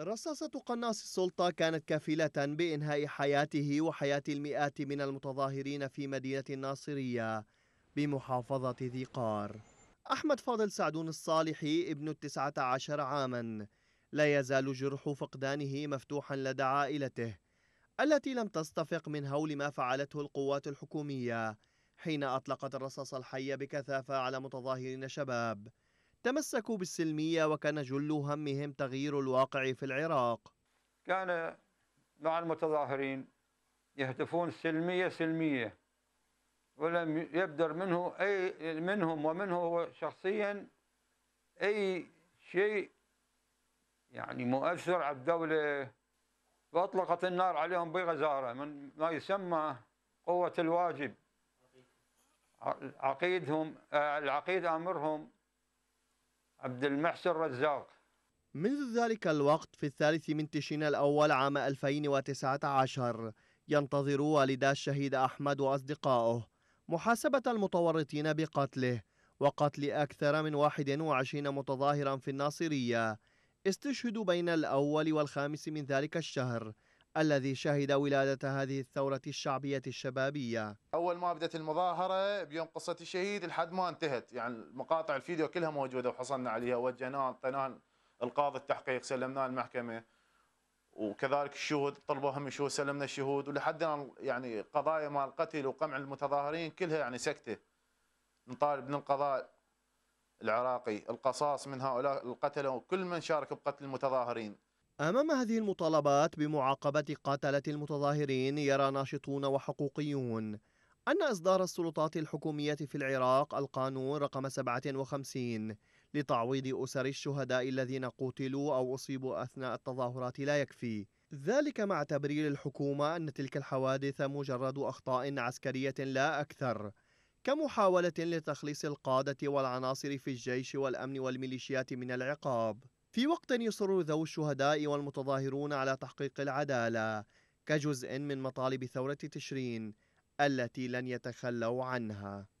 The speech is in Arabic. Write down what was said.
رصاصة قناص السلطة كانت كفيلة بإنهاء حياته وحياة المئات من المتظاهرين في مدينة الناصرية بمحافظة ذي قار أحمد فاضل سعدون الصالحي ابن التسعة عشر عاما لا يزال جرح فقدانه مفتوحا لدى عائلته التي لم تستفق من هول ما فعلته القوات الحكومية حين أطلقت الرصاص الحي بكثافة على متظاهرين شباب تمسكوا بالسلمية وكان جل همهم تغيير الواقع في العراق كان مع المتظاهرين يهتفون سلمية سلمية ولم يبدر منه أي منهم ومنه هو شخصيا أي شيء يعني مؤثر على الدولة وأطلقت النار عليهم بغزارة من ما يسمى قوة الواجب عقيدهم العقيد أمرهم عبد المحسن رزاق منذ ذلك الوقت في الثالث من تشرين الأول عام 2019 ينتظر والدا الشهيد أحمد وأصدقائه محاسبة المتورطين بقتله وقتل أكثر من 21 متظاهرا في الناصرية استشهدوا بين الأول والخامس من ذلك الشهر الذي شهد ولادة هذه الثورة الشعبية الشبابية أول ما بدأت المظاهرة بيوم قصة الشهيد لحد ما انتهت يعني مقاطع الفيديو كلها موجودة وحصلنا عليها وجهناها اعطيناها القاضي التحقيق سلمناها المحكمة وكذلك الشهود طلبوا هم الشهود سلمنا الشهود ولحد يعني قضايا مال القتل وقمع المتظاهرين كلها يعني سكتة نطالب من القضاء العراقي القصاص من هؤلاء القتلة وكل من شارك بقتل المتظاهرين أمام هذه المطالبات بمعاقبة قتلة المتظاهرين يرى ناشطون وحقوقيون أن إصدار السلطات الحكومية في العراق القانون رقم 57 لتعويض أسر الشهداء الذين قتلوا أو أصيبوا أثناء التظاهرات لا يكفي ذلك مع تبرير الحكومة أن تلك الحوادث مجرد أخطاء عسكرية لا أكثر كمحاولة لتخليص القادة والعناصر في الجيش والأمن والميليشيات من العقاب في وقت يصر ذو الشهداء والمتظاهرون على تحقيق العدالة كجزء من مطالب ثورة تشرين التي لن يتخلوا عنها